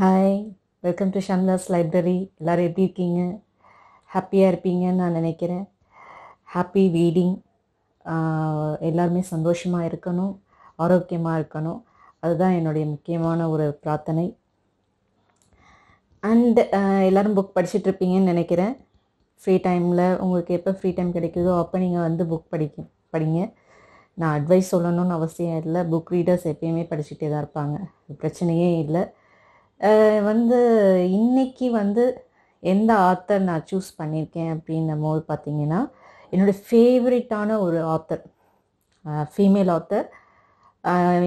hi welcome to Shamla's library எல்லோரும் எப்படி இருக்கீங்க ஹாப்பியாக இருப்பீங்கன்னு நான் நினைக்கிறேன் ஹாப்பி ரீடிங் எல்லாருமே சந்தோஷமாக இருக்கணும் ஆரோக்கியமாக இருக்கணும் அதுதான் என்னுடைய முக்கியமான ஒரு பிரார்த்தனை அண்ட் எல்லோரும் புக் இருப்பீங்கன்னு நினைக்கிறேன் ஃப்ரீ டைமில் உங்களுக்கு எப்போ ஃப்ரீ டைம் கிடைக்குதோ அப்போ நீங்கள் வந்து புக் படிக்க படிங்க நான் அட்வைஸ் சொல்லணும்னு அவசியம் இல்லை புக் ரீடர்ஸ் எப்பயுமே படிச்சுட்டே தான் இருப்பாங்க பிரச்சனையே இல்லை வந்து இன்றைக்கி வந்து எந்த ஆத்தர் நான் சூஸ் பண்ணியிருக்கேன் அப்படின்னும் போது பார்த்திங்கன்னா என்னோடய ஃபேவரட்டான ஒரு ஆத்தர் ஃபீமேல் ஆத்தர்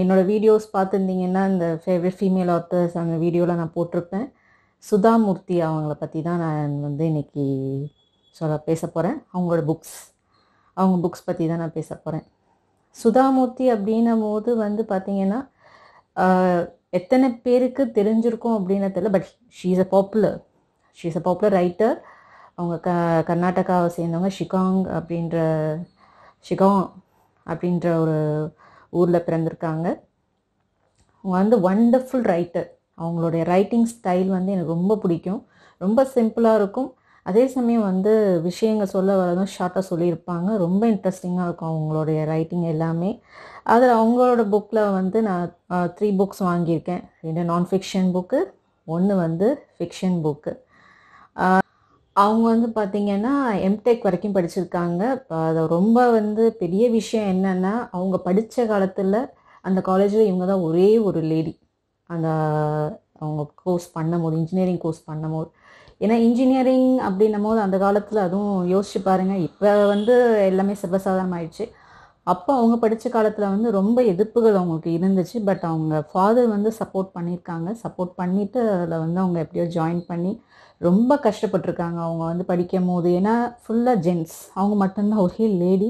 என்னோடய வீடியோஸ் பார்த்துருந்தீங்கன்னா இந்த ஃபேவரட் ஃபீமேல் ஆத்தர்ஸ் அந்த வீடியோவில் நான் போட்டிருப்பேன் சுதாமூர்த்தி அவங்கள பற்றி தான் நான் வந்து இன்றைக்கி சொல்ல பேச போகிறேன் அவங்களோட புக்ஸ் அவங்க புக்ஸ் பற்றி தான் நான் பேச போகிறேன் சுதாமூர்த்தி அப்படின்னும் போது வந்து பார்த்திங்கன்னா எத்தனை பேருக்கு தெரிஞ்சிருக்கும் தெரியல but she is a popular she is a popular writer அவங்க க கர்நாடகாவை சேர்ந்தவங்க ஷிகாங் அப்படின்ற ஷிகாங் அப்படின்ற ஒரு ஊரில் பிறந்திருக்காங்க அவங்க வந்து ஒண்டர்ஃபுல் ரைட்டர் அவங்களுடைய ரைட்டிங் ஸ்டைல் வந்து எனக்கு ரொம்ப பிடிக்கும் ரொம்ப சிம்பிளாக இருக்கும் அதே சமயம் வந்து விஷயங்கள் சொல்ல வரதும் ஷார்ட்டாக சொல்லியிருப்பாங்க ரொம்ப இன்ட்ரெஸ்டிங்காக இருக்கும் அவங்களுடைய ரைட்டிங் எல்லாமே அதில் அவங்களோட புக்கில் வந்து நான் த்ரீ புக்ஸ் வாங்கியிருக்கேன் ரெண்டு நான் ஃபிக்ஷன் புக்கு ஒன்று வந்து ஃபிக்ஷன் புக்கு அவங்க வந்து பார்த்திங்கன்னா எம்டெக் வரைக்கும் படிச்சிருக்காங்க அதை ரொம்ப வந்து பெரிய விஷயம் என்னென்னா அவங்க படித்த காலத்தில் அந்த காலேஜில் இவங்க தான் ஒரே ஒரு லேடி அந்த அவங்க கோர்ஸ் பண்ணும்போது இன்ஜினியரிங் கோர்ஸ் பண்ணும்போது ஏன்னா இன்ஜினியரிங் அப்படின்னும் போது அந்த காலத்தில் அதுவும் யோசிச்சு பாருங்கள் இப்போ வந்து எல்லாமே சர்வசாதாரணம் ஆயிடுச்சு அப்போ அவங்க படித்த காலத்தில் வந்து ரொம்ப எதிர்ப்புகள் அவங்களுக்கு இருந்துச்சு பட் அவங்க ஃபாதர் வந்து சப்போர்ட் பண்ணியிருக்காங்க சப்போர்ட் பண்ணிவிட்டு அதில் வந்து அவங்க எப்படியோ ஜாயின் பண்ணி ரொம்ப கஷ்டப்பட்டிருக்காங்க அவங்க வந்து படிக்கும் போது ஏன்னா ஃபுல்லாக ஜென்ட்ஸ் அவங்க மட்டும்தான் ஒரே லேடி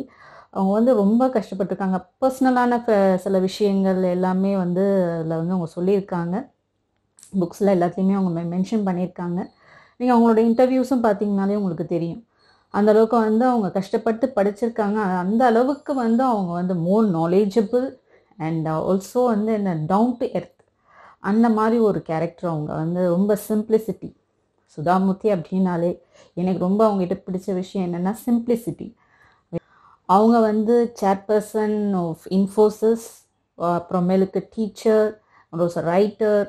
அவங்க வந்து ரொம்ப கஷ்டப்பட்டிருக்காங்க பர்சனலான சில விஷயங்கள் எல்லாமே வந்து அதில் வந்து அவங்க சொல்லியிருக்காங்க புக்ஸில் எல்லாத்துலேயுமே அவங்க மென்ஷன் பண்ணியிருக்காங்க நீங்கள் அவங்களோட இன்டர்வியூஸும் பார்த்தீங்கனாலே உங்களுக்கு தெரியும் அந்த அளவுக்கு வந்து அவங்க கஷ்டப்பட்டு படிச்சிருக்காங்க அந்த அளவுக்கு வந்து அவங்க வந்து மோர் நாலேஜபிள் அண்ட் ஆல்சோ வந்து என்ன டவுன் டு எர்த் அந்த மாதிரி ஒரு கேரக்டர் அவங்க வந்து ரொம்ப சிம்பிளிசிட்டி சுதாமூர்த்தி அப்படின்னாலே எனக்கு ரொம்ப அவங்ககிட்ட பிடிச்ச விஷயம் என்னென்னா சிம்பிளிசிட்டி அவங்க வந்து சேர்பர்சன் ஆஃப் இன்ஃபோசிஸ் அப்புறமேலுக்கு டீச்சர் ரைட்டர்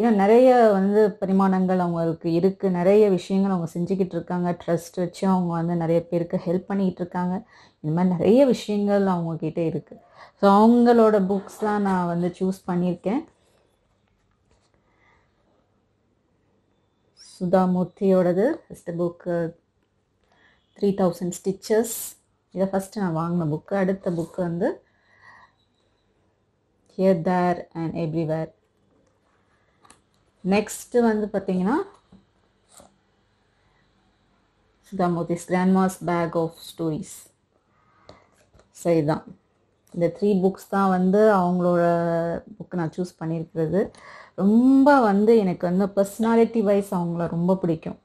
ஏன்னா நிறைய வந்து பரிமாணங்கள் அவங்களுக்கு இருக்குது நிறைய விஷயங்கள் அவங்க செஞ்சுக்கிட்டு இருக்காங்க ட்ரஸ்ட் வச்சு அவங்க வந்து நிறைய பேருக்கு ஹெல்ப் பண்ணிக்கிட்டு இருக்காங்க இந்த மாதிரி நிறைய விஷயங்கள் அவங்கக்கிட்ட இருக்குது ஸோ அவங்களோட புக்ஸ்லாம் நான் வந்து சூஸ் பண்ணியிருக்கேன் சுதாமூர்த்தியோடது first book three thousand stitches இதை ஃபஸ்ட்டு நான் வாங்கின புக்கு அடுத்த புக்கு வந்து here there and everywhere next வந்து பார்த்திங்கன்னா சுதாமூர்த்திஸ் கிராண்ட்மாஸ் பேக் ஆஃப் ஸ்டோரிஸ் சரி தான் இந்த த்ரீ புக்ஸ் தான் வந்து அவங்களோட புக்கு நான் சூஸ் பண்ணியிருக்கிறது ரொம்ப வந்து எனக்கு வந்து பர்சனாலிட்டி வைஸ் அவங்கள ரொம்ப பிடிக்கும்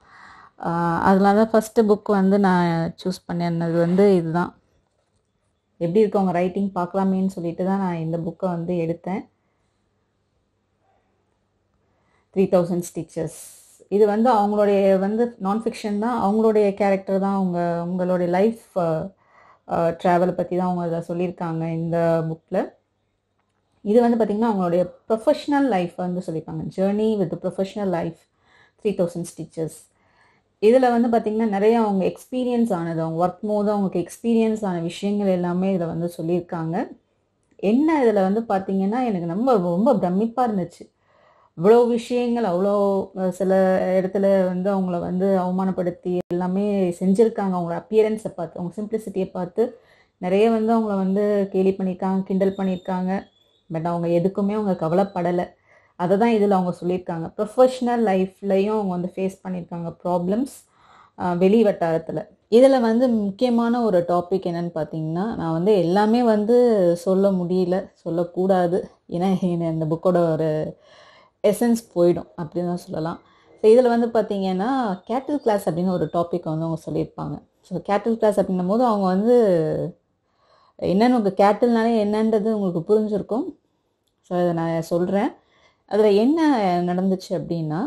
அதில் தான் ஃபஸ்ட்டு புக் வந்து நான் சூஸ் பண்ணது வந்து இதுதான் எப்படி இருக்கவங்க ரைட்டிங் பார்க்கலாமேன்னு சொல்லிட்டு தான் நான் இந்த புக்கை வந்து எடுத்தேன் த்ரீ தௌசண்ட் ஸ்டிச்சஸ் இது வந்து அவங்களுடைய வந்து நான் ஃபிக்ஷன் தான் அவங்களுடைய கேரக்டர் தான் அவங்க அவங்களுடைய லைஃப் ட்ராவலை பற்றி தான் அவங்க இதை சொல்லியிருக்காங்க இந்த புக்கில் இது வந்து பார்த்திங்கன்னா அவங்களுடைய ப்ரொஃபஷ்னல் லைஃப் வந்து சொல்லியிருப்பாங்க journey with professional life three thousand stitches இதில் வந்து பார்த்திங்கன்னா நிறைய அவங்க எக்ஸ்பீரியன்ஸ் ஆனது அவங்க ஒர்க் போது அவங்களுக்கு எக்ஸ்பீரியன்ஸ் ஆன விஷயங்கள் எல்லாமே இதில் வந்து சொல்லியிருக்காங்க என்ன இதில் வந்து பார்த்திங்கன்னா எனக்கு ரொம்ப ரொம்ப பிரமிப்பாக இருந்துச்சு அவ்வளோ விஷயங்கள் அவ்வளோ சில இடத்துல வந்து அவங்கள வந்து அவமானப்படுத்தி எல்லாமே செஞ்சுருக்காங்க அவங்கள அப்பியரன்ஸை பார்த்து அவங்க சிம்பிளிசிட்டியை பார்த்து நிறைய வந்து அவங்கள வந்து கேலி பண்ணியிருக்காங்க கிண்டல் பண்ணியிருக்காங்க பட் அவங்க எதுக்குமே அவங்க கவலைப்படலை அதை தான் இதில் அவங்க சொல்லியிருக்காங்க ப்ரொஃபஷ்னல் லைஃப்லேயும் அவங்க வந்து ஃபேஸ் பண்ணியிருக்காங்க ப்ராப்ளம்ஸ் வெளி வட்டாரத்தில் இதில் வந்து முக்கியமான ஒரு டாபிக் என்னென்னு பார்த்தீங்கன்னா நான் வந்து எல்லாமே வந்து சொல்ல முடியல சொல்லக்கூடாது ஏன்னா இந்த புக்கோட ஒரு எசன்ஸ் போயிடும் அப்படின்னு தான் சொல்லலாம் ஸோ இதில் வந்து பார்த்தீங்கன்னா கேட்டில் கிளாஸ் அப்படின்னு ஒரு டாபிக் வந்து அவங்க சொல்லியிருப்பாங்க ஸோ கேட்டில் கிளாஸ் அப்படின்னும் போது அவங்க வந்து என்னென்னு உங்கள் கேட்டில்னாலே என்னன்றது உங்களுக்கு புரிஞ்சிருக்கும் ஸோ அதை நான் சொல்கிறேன் அதில் என்ன நடந்துச்சு அப்படின்னா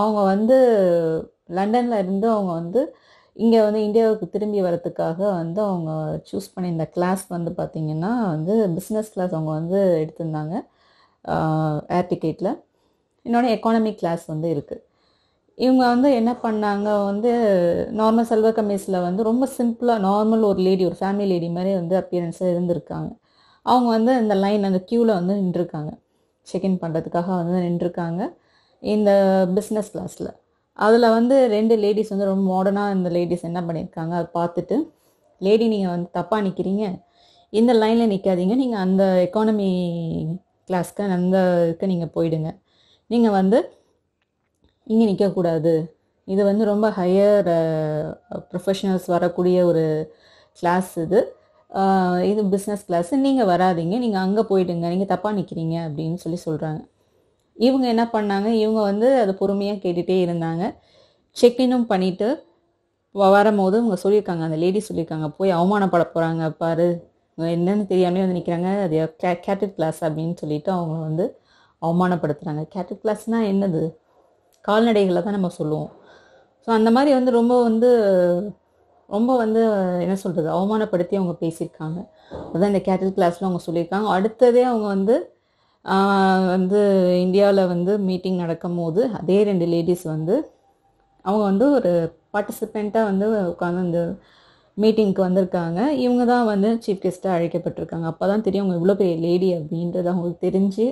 அவங்க வந்து லண்டனில் இருந்து அவங்க வந்து இங்கே வந்து இந்தியாவுக்கு திரும்பி வரத்துக்காக வந்து அவங்க சூஸ் பண்ணியிருந்த கிளாஸ் வந்து பார்த்திங்கன்னா வந்து பிஸ்னஸ் கிளாஸ் அவங்க வந்து எடுத்திருந்தாங்க ஏர் டிக்கெட்டில் இன்னொன்று எக்கானமி கிளாஸ் வந்து இருக்குது இவங்க வந்து என்ன பண்ணாங்க வந்து நார்மல் செல்வ கமிஸில் வந்து ரொம்ப சிம்பிளாக நார்மல் ஒரு லேடி ஒரு ஃபேமிலி லேடி மாதிரி வந்து அப்பியரன்ஸாக இருந்திருக்காங்க அவங்க வந்து இந்த லைன் அந்த க்யூவில் வந்து நின்றுருக்காங்க செக்இன் பண்ணுறதுக்காக வந்து நின்றுருக்காங்க இந்த பிஸ்னஸ் கிளாஸில் அதில் வந்து ரெண்டு லேடிஸ் வந்து ரொம்ப மாடர்னாக இந்த லேடிஸ் என்ன பண்ணியிருக்காங்க அதை பார்த்துட்டு லேடி நீங்கள் வந்து தப்பாக நிற்கிறீங்க இந்த லைனில் நிற்காதீங்க நீங்கள் அந்த எக்கானமி கிளாஸ்க்கு அந்த இதுக்கு நீங்கள் போயிடுங்க நீங்கள் வந்து இங்கே நிற்கக்கூடாது இது வந்து ரொம்ப ஹையர் ப்ரொஃபஷனல்ஸ் வரக்கூடிய ஒரு கிளாஸ் இது இது பிஸ்னஸ் கிளாஸ் நீங்கள் வராதிங்க நீங்கள் அங்கே போயிடுங்க நீங்கள் தப்பாக நிற்கிறீங்க அப்படின்னு சொல்லி சொல்கிறாங்க இவங்க என்ன பண்ணாங்க இவங்க வந்து அதை பொறுமையாக கேட்டுகிட்டே இருந்தாங்க செக்இனும் பண்ணிவிட்டு வரும்போது இவங்க சொல்லியிருக்காங்க அந்த லேடி சொல்லியிருக்காங்க போய் அவமானப்பட போகிறாங்க பாரு என்னென்னு தெரியாமே வந்து நிற்கிறாங்க அது கே கேட்டட் கிளாஸ் அப்படின்னு சொல்லிவிட்டு அவங்க வந்து அவமானப்படுத்துகிறாங்க கேட்டட் கிளாஸ்னால் என்னது கால்நடைகளை தான் நம்ம சொல்லுவோம் ஸோ அந்த மாதிரி வந்து ரொம்ப வந்து ரொம்ப வந்து என்ன சொல்கிறது அவமானப்படுத்தி அவங்க பேசியிருக்காங்க அதுதான் இந்த கேட்டல் கிளாஸில் அவங்க சொல்லியிருக்காங்க அடுத்ததே அவங்க வந்து வந்து இந்தியாவில் வந்து மீட்டிங் நடக்கும் போது அதே ரெண்டு லேடிஸ் வந்து அவங்க வந்து ஒரு பார்ட்டிசிபெண்ட்டாக வந்து உட்காந்து அந்த மீட்டிங்க்கு வந்திருக்காங்க இவங்க தான் வந்து சீஃப் கெஸ்ட்டாக அழைக்கப்பட்டிருக்காங்க அப்போ தான் தெரியும் அவங்க இவ்வளோ பெரிய லேடி அப்படின்றது அவங்களுக்கு தெரிஞ்சு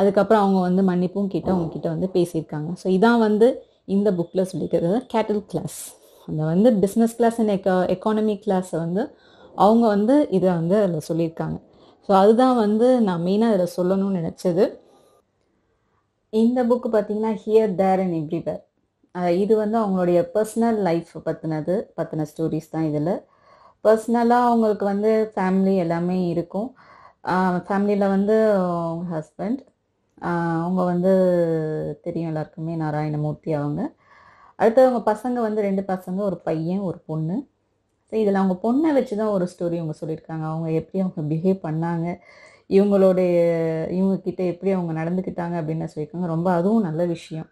அதுக்கப்புறம் அவங்க வந்து மன்னிப்பும் கிட்ட அவங்கக்கிட்ட வந்து பேசியிருக்காங்க ஸோ இதான் வந்து இந்த புக்கில் சொல்லிக்கிறது கேட்டல் கிளாஸ் அந்த வந்து business class and eco economy கிளாஸை வந்து அவங்க வந்து இதை வந்து அதில் சொல்லியிருக்காங்க ஸோ அதுதான் வந்து நான் மெயினாக அதில் சொல்லணும்னு நினச்சது இந்த புக்கு பார்த்தீங்கன்னா ஹியர் தேர் அண்ட் எவ்ரிவேர் இது வந்து அவங்களுடைய பர்சனல் லைஃப் பற்றினது பற்றின ஸ்டோரிஸ் தான் இதில் பர்சனலாக அவங்களுக்கு வந்து ஃபேமிலி எல்லாமே இருக்கும் ஃபேமிலியில் வந்து ஹஸ்பண்ட் அவங்க வந்து தெரியும் எல்லாருக்குமே நாராயணமூர்த்தி அவங்க அடுத்து அவங்க பசங்க வந்து ரெண்டு பசங்க ஒரு பையன் ஒரு பொண்ணு ஸோ இதில் அவங்க பொண்ணை வச்சு தான் ஒரு ஸ்டோரி அவங்க சொல்லியிருக்காங்க அவங்க எப்படி அவங்க பிஹேவ் பண்ணாங்க இவங்களுடைய இவங்கக்கிட்ட எப்படி அவங்க நடந்துக்கிட்டாங்க அப்படின்னு சொல்லியிருக்காங்க ரொம்ப அதுவும் நல்ல விஷயம்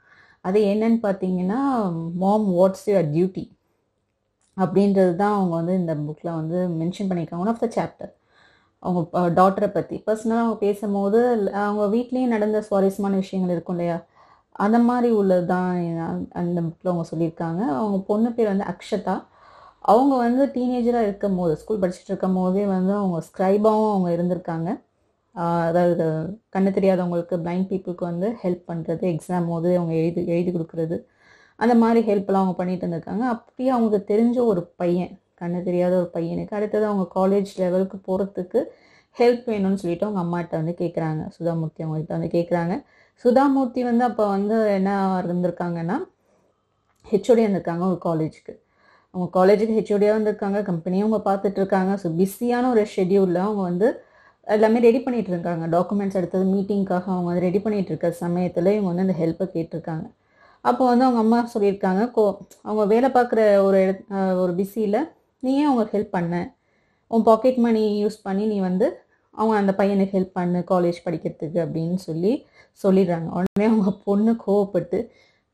அது என்னன்னு பார்த்தீங்கன்னா மாம் வாட்ஸ் யுவர் டியூட்டி அப்படின்றது தான் அவங்க வந்து இந்த புக்கில் வந்து மென்ஷன் பண்ணியிருக்காங்க ஒன் ஆஃப் த சாப்டர் அவங்க டாட்டரை பற்றி பர்சனலாக அவங்க பேசும்போது அவங்க வீட்லேயும் நடந்த சுவாரஸ்யமான விஷயங்கள் இருக்கும் இல்லையா அந்த மாதிரி உள்ளது தான் அந்த புக்கில் அவங்க சொல்லியிருக்காங்க அவங்க பொண்ணு பேர் வந்து அக்ஷதா அவங்க வந்து டீனேஜராக இருக்கும் போது ஸ்கூல் படிச்சுட்டு இருக்கும் போதே வந்து அவங்க ஸ்க்ரைபாகவும் அவங்க இருந்திருக்காங்க அதாவது கண்ணு தெரியாதவங்களுக்கு பிளைண்ட் பீப்புளுக்கு வந்து ஹெல்ப் பண்ணுறது எக்ஸாம் போது அவங்க எழுதி எழுதி கொடுக்குறது அந்த மாதிரி ஹெல்ப்லாம் அவங்க பண்ணிகிட்டு இருந்திருக்காங்க அப்படியே அவங்களுக்கு தெரிஞ்ச ஒரு பையன் கண்ணு தெரியாத ஒரு பையனுக்கு அடுத்தது அவங்க காலேஜ் லெவலுக்கு போகிறதுக்கு ஹெல்ப் வேணும்னு சொல்லிட்டு அவங்க அம்மாட்ட வந்து கேட்குறாங்க சுதாமூர்த்தி அவங்ககிட்ட வந்து கேட்குறாங்க சுதாமூர்த்தி வந்து அப்போ வந்து என்ன இருந்திருக்காங்கன்னா ஹெச்ஓடி இருந்திருக்காங்க ஒரு காலேஜுக்கு அவங்க காலேஜுக்கு ஹெச்ஓடியாக வந்திருக்காங்க கம்பெனியும் அவங்க பார்த்துட்ருக்காங்க ஸோ பிஸியான ஒரு ஷெடியூலில் அவங்க வந்து எல்லாமே ரெடி பண்ணிகிட்டு இருக்காங்க டாக்குமெண்ட்ஸ் எடுத்தது மீட்டிங்க்காக அவங்க வந்து ரெடி பண்ணிகிட்டு இருக்க சமயத்தில் இவங்க வந்து அந்த ஹெல்ப்பை கேட்டிருக்காங்க அப்போ வந்து அவங்க அம்மா சொல்லியிருக்காங்க கோ அவங்க வேலை பார்க்குற ஒரு இட ஒரு பிஸியில் நீ ஏன் அவங்களுக்கு ஹெல்ப் பண்ண உன் பாக்கெட் மணி யூஸ் பண்ணி நீ வந்து அவங்க அந்த பையனுக்கு ஹெல்ப் பண்ணு காலேஜ் படிக்கிறதுக்கு அப்படின்னு சொல்லி சொல்லிடுறாங்க உடனே அவங்க பொண்ணு கோவப்பட்டு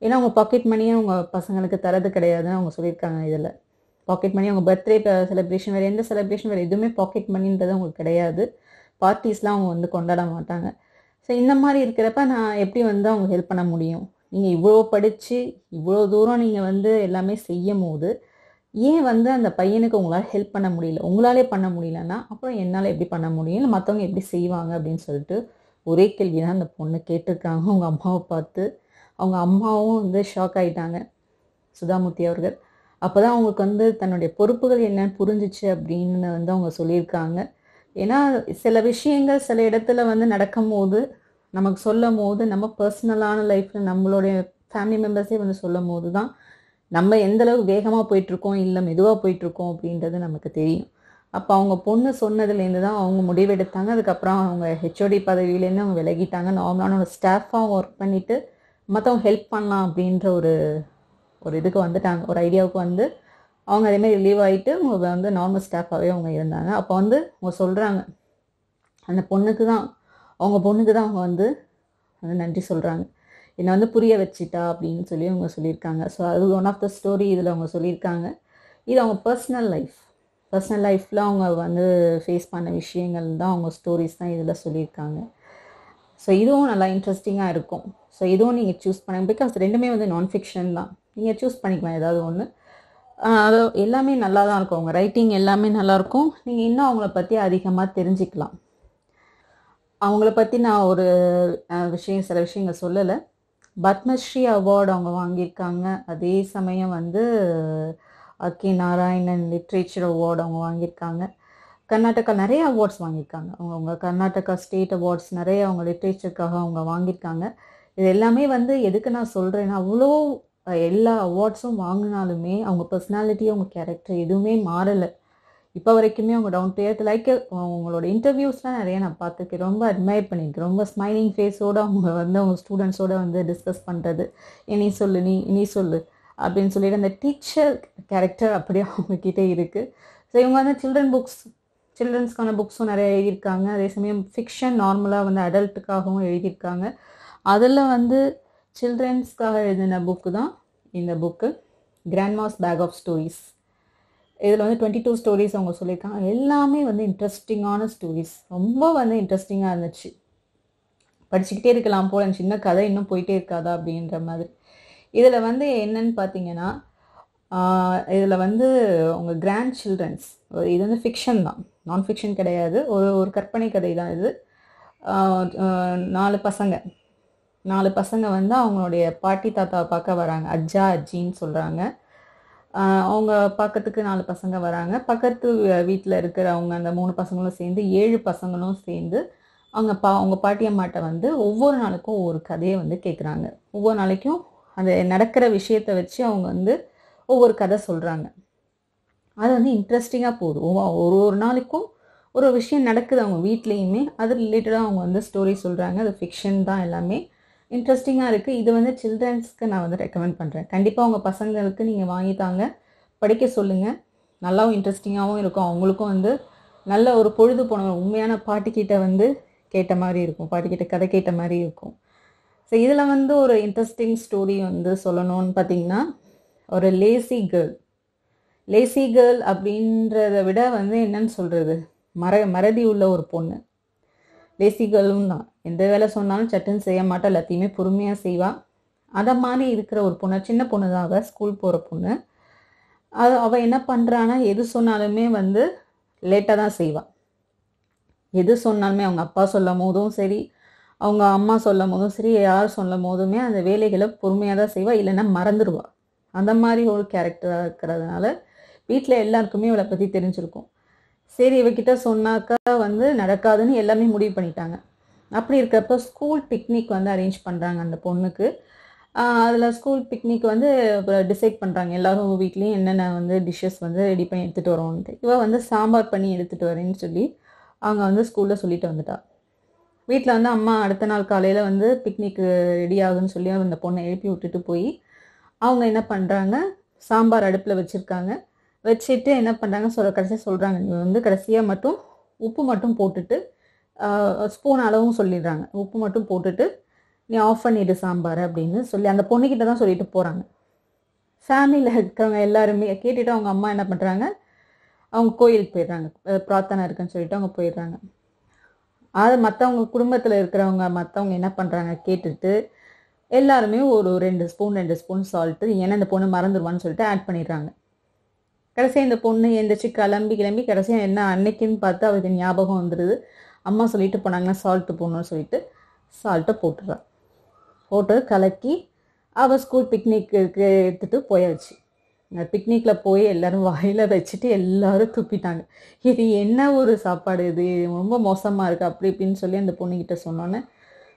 ஏன்னா அவங்க பாக்கெட் மணியே அவங்க பசங்களுக்கு தரது கிடையாதுன்னு அவங்க சொல்லியிருக்காங்க இதில் பாக்கெட் மணி அவங்க பர்த்டே செலிப்ரேஷன் வேறு எந்த செலிப்ரேஷன் வேறு எதுவுமே பாக்கெட் மணின்றது அவங்களுக்கு கிடையாது பார்ட்டிஸ்லாம் அவங்க வந்து கொண்டாட மாட்டாங்க ஸோ இந்த மாதிரி இருக்கிறப்ப நான் எப்படி வந்து அவங்க ஹெல்ப் பண்ண முடியும் நீங்கள் இவ்வளோ படித்து இவ்வளோ தூரம் நீங்கள் வந்து எல்லாமே செய்யும் போது ஏன் வந்து அந்த பையனுக்கு உங்களால் ஹெல்ப் பண்ண முடியல உங்களாலே பண்ண முடியலன்னா அப்புறம் என்னால் எப்படி பண்ண முடியும் இல்லை மற்றவங்க எப்படி செய்வாங்க அப்படின்னு சொல்லிட்டு ஒரே கேள்வி தான் அந்த பொண்ணு கேட்டிருக்காங்க அவங்க அம்மாவை பார்த்து அவங்க அம்மாவும் வந்து ஷாக் ஆகிட்டாங்க சுதாமூர்த்தி அவர்கள் அப்போ தான் அவங்களுக்கு வந்து தன்னுடைய பொறுப்புகள் என்னன்னு புரிஞ்சிச்சு அப்படின்னு வந்து அவங்க சொல்லியிருக்காங்க ஏன்னா சில விஷயங்கள் சில இடத்துல வந்து நடக்கும் போது நமக்கு சொல்லும் போது நம்ம பர்சனலான லைஃப்பில் நம்மளுடைய ஃபேமிலி மெம்பர்ஸே வந்து சொல்லும் போது தான் நம்ம எந்த அளவுக்கு வேகமாக போயிட்டுருக்கோம் இல்லை மெதுவாக போயிட்டுருக்கோம் அப்படின்றது நமக்கு தெரியும் அப்போ அவங்க பொண்ணு சொன்னதுலேருந்து தான் அவங்க முடிவெடுத்தாங்க அதுக்கப்புறம் அவங்க ஹெச்ஓடி பதவியிலேருந்து அவங்க விலகிட்டாங்க நார்மலான ஒரு ஸ்டாஃபாக அவங்க ஒர்க் பண்ணிவிட்டு மற்றவங்க ஹெல்ப் பண்ணலாம் அப்படின்ற ஒரு ஒரு இதுக்கு வந்துட்டாங்க ஒரு ஐடியாவுக்கு வந்து அவங்க அதேமாதிரி ரிலீவ் ஆகிட்டு அவங்க வந்து நார்மல் ஸ்டாஃபாகவே அவங்க இருந்தாங்க அப்போ வந்து அவங்க சொல்கிறாங்க அந்த பொண்ணுக்கு தான் அவங்க பொண்ணுக்கு தான் அவங்க வந்து வந்து நன்றி சொல்கிறாங்க என்னை வந்து புரிய வச்சுட்டா அப்படின்னு சொல்லி அவங்க சொல்லியிருக்காங்க ஸோ அது ஒன் ஆஃப் த ஸ்டோரி இதில் அவங்க சொல்லியிருக்காங்க இது அவங்க பர்சனல் லைஃப் பர்சனல் லைஃப்பில் அவங்க வந்து ஃபேஸ் பண்ண விஷயங்கள் தான் அவங்க ஸ்டோரிஸ் தான் இதில் சொல்லியிருக்காங்க ஸோ இதுவும் நல்லா இன்ட்ரெஸ்டிங்காக இருக்கும் ஸோ இதுவும் நீங்கள் சூஸ் பண்ணுங்க பிகாஸ் ரெண்டுமே வந்து நான் ஃபிக்ஷன் தான் நீங்கள் சூஸ் பண்ணிக்கலாம் ஏதாவது ஒன்று அது எல்லாமே நல்லா தான் இருக்கும் அவங்க ரைட்டிங் எல்லாமே நல்லாயிருக்கும் நீங்கள் இன்னும் அவங்கள பற்றி அதிகமாக தெரிஞ்சுக்கலாம் அவங்கள பற்றி நான் ஒரு விஷயம் சில விஷயங்கள் சொல்லலை பத்மஸ்ரீ அவார்டு அவங்க வாங்கியிருக்காங்க அதே சமயம் வந்து அக்கி நாராயணன் லிட்ரேச்சர் அவார்டு அவங்க வாங்கியிருக்காங்க கர்நாடகா நிறைய அவார்ட்ஸ் வாங்கியிருக்காங்க அவங்க அவங்க கர்நாடகா ஸ்டேட் அவார்ட்ஸ் நிறைய அவங்க லிட்ரேச்சருக்காக அவங்க வாங்கியிருக்காங்க இது எல்லாமே வந்து எதுக்கு நான் சொல்கிறேன்னா அவ்வளோ எல்லா அவார்ட்ஸும் வாங்கினாலுமே அவங்க பர்சனாலிட்டி அவங்க கேரக்டர் எதுவுமே மாறலை இப்போ வரைக்குமே அவங்க டவுன் பேர்த்து லைக் அவங்களோட இன்டர்வியூஸ்லாம் நிறைய நான் பார்த்துருக்கேன் ரொம்ப அட்மையர் பண்ணியிருக்கேன் ரொம்ப ஸ்மைலிங் ஃபேஸோடு அவங்க வந்து அவங்க ஸ்டூடெண்ட்ஸோடு வந்து டிஸ்கஸ் பண்ணுறது இனி சொல்லு நீ இனி சொல்லு அப்படின்னு சொல்லிட்டு அந்த டீச்சர் கேரக்டர் அப்படியே அவங்கக்கிட்ட இருக்குது ஸோ இவங்க வந்து சில்ட்ரன் புக்ஸ் சில்ட்ரன்ஸ்க்கான புக்ஸும் நிறைய எழுதியிருக்காங்க அதே சமயம் ஃபிக்ஷன் நார்மலாக வந்து அடல்ட்டுக்காகவும் எழுதியிருக்காங்க அதில் வந்து சில்ட்ரன்ஸ்க்காக எழுதின புக்கு தான் இந்த book grandma's bag of stories இதில் வந்து டுவெண்ட்டி டூ ஸ்டோரிஸ் அவங்க சொல்லியிருக்காங்க எல்லாமே வந்து இன்ட்ரெஸ்டிங்கான ஸ்டோரிஸ் ரொம்ப வந்து இன்ட்ரெஸ்டிங்காக இருந்துச்சு படிச்சுக்கிட்டே இருக்கலாம் போல சின்ன கதை இன்னும் போயிட்டே இருக்காதா அப்படின்ற மாதிரி இதில் வந்து என்னன்னு பார்த்தீங்கன்னா இதில் வந்து உங்கள் கிராண்ட் சில்ட்ரன்ஸ் இது வந்து ஃபிக்ஷன் தான் நான் ஃபிக்ஷன் கிடையாது ஒரு ஒரு கற்பனை கதை தான் இது நாலு பசங்க நாலு பசங்க வந்து அவங்களுடைய பாட்டி தாத்தாவை பார்க்க வராங்க அஜா அஜின்னு சொல்கிறாங்க அவங்க பக்கத்துக்கு நாலு பசங்க வராங்க பக்கத்து வீட்டில் இருக்கிற அவங்க அந்த மூணு பசங்களும் சேர்ந்து ஏழு பசங்களும் சேர்ந்து அவங்க பா அவங்க பாட்டியம்மாட்ட வந்து ஒவ்வொரு நாளுக்கும் ஒவ்வொரு கதையை வந்து கேட்குறாங்க ஒவ்வொரு நாளைக்கும் அந்த நடக்கிற விஷயத்த வச்சு அவங்க வந்து ஒவ்வொரு கதை சொல்கிறாங்க அது வந்து இன்ட்ரெஸ்டிங்காக போகுது ஒரு ஒரு நாளைக்கும் ஒரு விஷயம் நடக்குது அவங்க வீட்லேயுமே அது ரிலேட்டடாக அவங்க வந்து ஸ்டோரி சொல்கிறாங்க அது ஃபிக்ஷன் தான் எல்லாமே இன்ட்ரெஸ்டிங்காக இருக்குது இது வந்து சில்ட்ரன்ஸ்க்கு நான் வந்து ரெக்கமெண்ட் பண்ணுறேன் கண்டிப்பாக உங்கள் பசங்களுக்கு நீங்கள் வாங்கி தாங்க படிக்க சொல்லுங்கள் நல்லாவும் இன்ட்ரெஸ்டிங்காகவும் இருக்கும் அவங்களுக்கும் வந்து நல்ல ஒரு பொழுது போன உண்மையான பாட்டிக்கிட்ட வந்து கேட்ட மாதிரி இருக்கும் பாட்டிக்கிட்ட கதை கேட்ட மாதிரி இருக்கும் ஸோ இதில் வந்து ஒரு இன்ட்ரெஸ்டிங் ஸ்டோரி வந்து சொல்லணும்னு பார்த்திங்கன்னா ஒரு லேசி கேர்ள் லேசி கேர்ள் அப்படின்றத விட வந்து என்னன்னு சொல்கிறது மர மறதி உள்ள ஒரு பொண்ணு லேசி கேர்ளும் தான் எந்த வேலை சொன்னாலும் சட்டுன்னு செய்ய மாட்டா எல்லாத்தையுமே பொறுமையாக செய்வாள் அதை மாதிரி இருக்கிற ஒரு பொண்ணு சின்ன பொண்ணு தான் ஸ்கூல் போகிற பொண்ணு அது அவள் என்ன பண்ணுறான்னா எது சொன்னாலுமே வந்து லேட்டாக தான் செய்வாள் எது சொன்னாலுமே அவங்க அப்பா சொல்லும் போதும் சரி அவங்க அம்மா சொல்லும் போதும் சரி யார் சொல்லும் போதுமே அந்த வேலைகளை பொறுமையாக தான் செய்வாள் இல்லைன்னா மறந்துடுவாள் அந்த மாதிரி ஒரு கேரக்டராக இருக்கிறதுனால வீட்டில் எல்லாருக்குமே இவளை பற்றி தெரிஞ்சிருக்கும் சரி இவகிட்ட சொன்னாக்கா வந்து நடக்காதுன்னு எல்லாமே முடிவு பண்ணிட்டாங்க அப்படி இருக்கிறப்போ ஸ்கூல் பிக்னிக் வந்து அரேஞ்ச் பண்ணுறாங்க அந்த பொண்ணுக்கு அதில் ஸ்கூல் பிக்னிக் வந்து டிசைட் பண்ணுறாங்க எல்லோரும் வீட்லேயும் என்னென்ன வந்து டிஷ்ஷஸ் வந்து ரெடி பண்ணி எடுத்துகிட்டு வரோன்ட்டு இவள் வந்து சாம்பார் பண்ணி எடுத்துகிட்டு வரேன்னு சொல்லி அவங்க வந்து ஸ்கூலில் சொல்லிட்டு வந்துட்டா வீட்டில் வந்து அம்மா அடுத்த நாள் காலையில் வந்து பிக்னிக்கு ரெடி ஆகுன்னு சொல்லி அந்த பொண்ணை எழுப்பி விட்டுட்டு போய் அவங்க என்ன பண்ணுறாங்க சாம்பார் அடுப்பில் வச்சுருக்காங்க வச்சுட்டு என்ன பண்ணுறாங்க சொல்ல கடைசியாக சொல்கிறாங்க நீங்கள் வந்து கடைசியாக மட்டும் உப்பு மட்டும் போட்டுட்டு ஸ்பூன் அளவும் சொல்லிடுறாங்க உப்பு மட்டும் போட்டுட்டு நீ ஆஃப் பண்ணிடு சாம்பார் அப்படின்னு சொல்லி அந்த பொண்ணுக்கிட்ட தான் சொல்லிட்டு போகிறாங்க ஃபேமிலியில் இருக்கிறவங்க எல்லாருமே கேட்டுட்டு அவங்க அம்மா என்ன பண்ணுறாங்க அவங்க கோயிலுக்கு போயிடுறாங்க பிரார்த்தனை இருக்குன்னு சொல்லிட்டு அவங்க போயிடுறாங்க அது மற்றவங்க குடும்பத்தில் இருக்கிறவங்க மற்றவங்க என்ன பண்ணுறாங்க கேட்டுட்டு எல்லாருமே ஒரு ரெண்டு ஸ்பூன் ரெண்டு ஸ்பூன் சால்ட்டு ஏன்னா இந்த பொண்ணு மறந்துடுவான்னு சொல்லிட்டு ஆட் பண்ணிடுறாங்க கடைசியாக இந்த பொண்ணு எந்திரிச்சு கிளம்பி கிளம்பி கடைசியாக என்ன அன்னைக்குன்னு பார்த்து அவருக்கு ஞாபகம் வந்துடுது அம்மா சொல்லிட்டு போனாங்கன்னா சால்ட்டு போடணும்னு சொல்லிட்டு சால்ட்டை போட்டுடுறான் போட்டு கலக்கி அவள் ஸ்கூல் பிக்னிக்கு எடுத்துகிட்டு போயாச்சு பிக்னிக்கில் போய் எல்லோரும் வாயில் வச்சுட்டு எல்லோரும் துப்பிட்டாங்க இது என்ன ஒரு சாப்பாடு இது ரொம்ப மோசமாக இருக்குது அப்படி இப்படின்னு சொல்லி அந்த பொண்ணுக்கிட்ட சொன்னோன்னே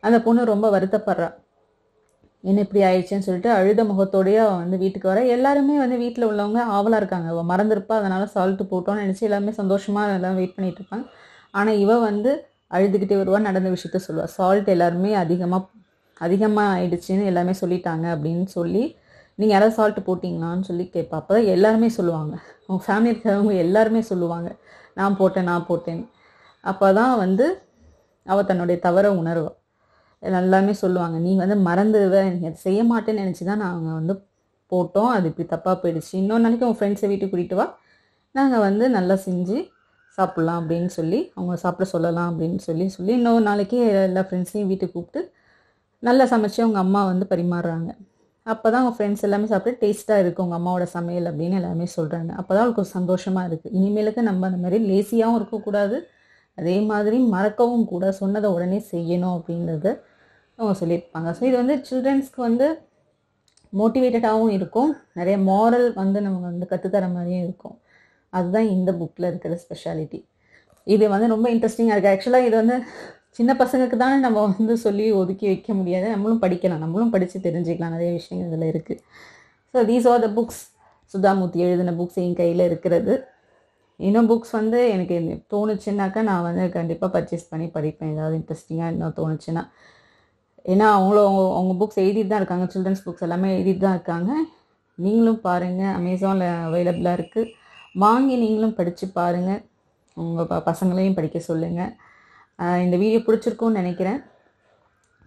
அந்த பொண்ணு ரொம்ப வருத்தப்படுறா என்ன இப்படி ஆயிடுச்சுன்னு சொல்லிட்டு அழுத முகத்தோடையே அவன் வந்து வீட்டுக்கு வர எல்லாருமே வந்து வீட்டில் உள்ளவங்க ஆவலாக இருக்காங்க அவள் மறந்துருப்பா அதனால் சால்ட்டு போட்டோன்னு நினச்சி எல்லாமே சந்தோஷமாக எல்லாம் வெயிட் பண்ணிகிட்டு இருப்பாங்க ஆனால் இவ வந்து அழுதுகிட்டே வருவா நடந்த விஷயத்த சொல்லுவாள் சால்ட் எல்லாருமே அதிகமாக அதிகமாக ஆயிடுச்சுன்னு எல்லாமே சொல்லிட்டாங்க அப்படின்னு சொல்லி நீங்கள் யாராவது சால்ட்டு போட்டிங்களான்னு சொல்லி கேட்பா அப்போ தான் எல்லாருமே சொல்லுவாங்க உங்கள் ஃபேமிலி இருக்கிறவங்க எல்லாருமே சொல்லுவாங்க நான் போட்டேன் நான் போட்டேன் அப்போ தான் வந்து அவள் தன்னுடைய தவறை உணர்வாள் எல்லாமே சொல்லுவாங்க நீ வந்து மறந்துடுவேன் அதை செய்ய மாட்டேன்னு நினச்சி தான் நாங்கள் வந்து போட்டோம் அது இப்படி தப்பாக போயிடுச்சு இன்னொரு நாளைக்கு உன் ஃப்ரெண்ட்ஸை வீட்டுக்கு கூட்டிகிட்டு வா நாங்கள் வந்து நல்லா செஞ்சு சாப்பிட்லாம் அப்படின்னு சொல்லி அவங்க சாப்பிட சொல்லலாம் அப்படின்னு சொல்லி சொல்லி இன்னொரு நாளைக்கு எல்லா ஃப்ரெண்ட்ஸையும் வீட்டுக்கு கூப்பிட்டு நல்லா சமைச்சு அவங்க அம்மா வந்து பரிமாறுறாங்க அப்போ தான் அவங்க ஃப்ரெண்ட்ஸ் எல்லாமே சாப்பிட்டு டேஸ்ட்டாக இருக்குது உங்கள் அம்மாவோட சமையல் அப்படின்னு எல்லாமே சொல்கிறாங்க அப்போ தான் அவளுக்கு சந்தோஷமாக இருக்குது இனிமேலுக்கு நம்ம அந்த மாதிரி லேசியாகவும் இருக்கக்கூடாது அதே மாதிரி மறக்கவும் கூட சொன்னதை உடனே செய்யணும் அப்படின்றத அவங்க சொல்லியிருப்பாங்க ஸோ இது வந்து சில்ட்ரன்ஸ்க்கு வந்து மோட்டிவேட்டடாகவும் இருக்கும் நிறைய மாரல் வந்து நமக்கு வந்து கற்றுத்தர மாதிரியும் இருக்கும் அதுதான் இந்த புக்கில் இருக்கிற ஸ்பெஷாலிட்டி இது வந்து ரொம்ப இன்ட்ரெஸ்டிங்காக இருக்குது ஆக்சுவலாக இது வந்து சின்ன பசங்களுக்கு தானே நம்ம வந்து சொல்லி ஒதுக்கி வைக்க முடியாது நம்மளும் படிக்கலாம் நம்மளும் படித்து தெரிஞ்சுக்கலாம் நிறைய விஷயங்கள் இதில் இருக்குது so these are the books Sudha Murthy எழுதின புக்ஸ் என் கையில் இருக்கிறது இன்னும் புக்ஸ் வந்து எனக்கு தோணுச்சுன்னாக்கா நான் வந்து கண்டிப்பாக பர்ச்சேஸ் பண்ணி படிப்பேன் ஏதாவது இன்ட்ரெஸ்டிங்காக இன்னும் தோணுச்சுன்னா ஏன்னா அவங்களும் அவங்க அவங்க புக்ஸ் எழுதிட்டு தான் இருக்காங்க சில்ட்ரன்ஸ் புக்ஸ் எல்லாமே எழுதிட்டு தான் இருக்காங்க நீங்களும் பாருங்கள் அமேசானில் அவைலபிளாக இருக்குது வாங்கி நீங்களும் படித்து பாருங்கள் உங்கள் ப பசங்களையும் படிக்க சொல்லுங்கள் இந்த வீடியோ பிடிச்சிருக்கும்னு நினைக்கிறேன்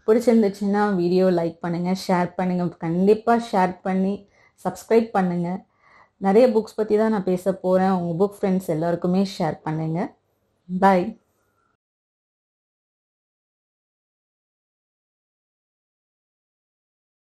பிடிச்சிருந்துச்சுன்னா வீடியோ லைக் பண்ணுங்கள் ஷேர் பண்ணுங்கள் கண்டிப்பாக ஷேர் பண்ணி சப்ஸ்கிரைப் பண்ணுங்கள் நிறைய புக்ஸ் பற்றி தான் நான் பேச போகிறேன் உங்கள் புக் ஃப்ரெண்ட்ஸ் எல்லாருக்குமே ஷேர் பண்ணுங்கள் பாய்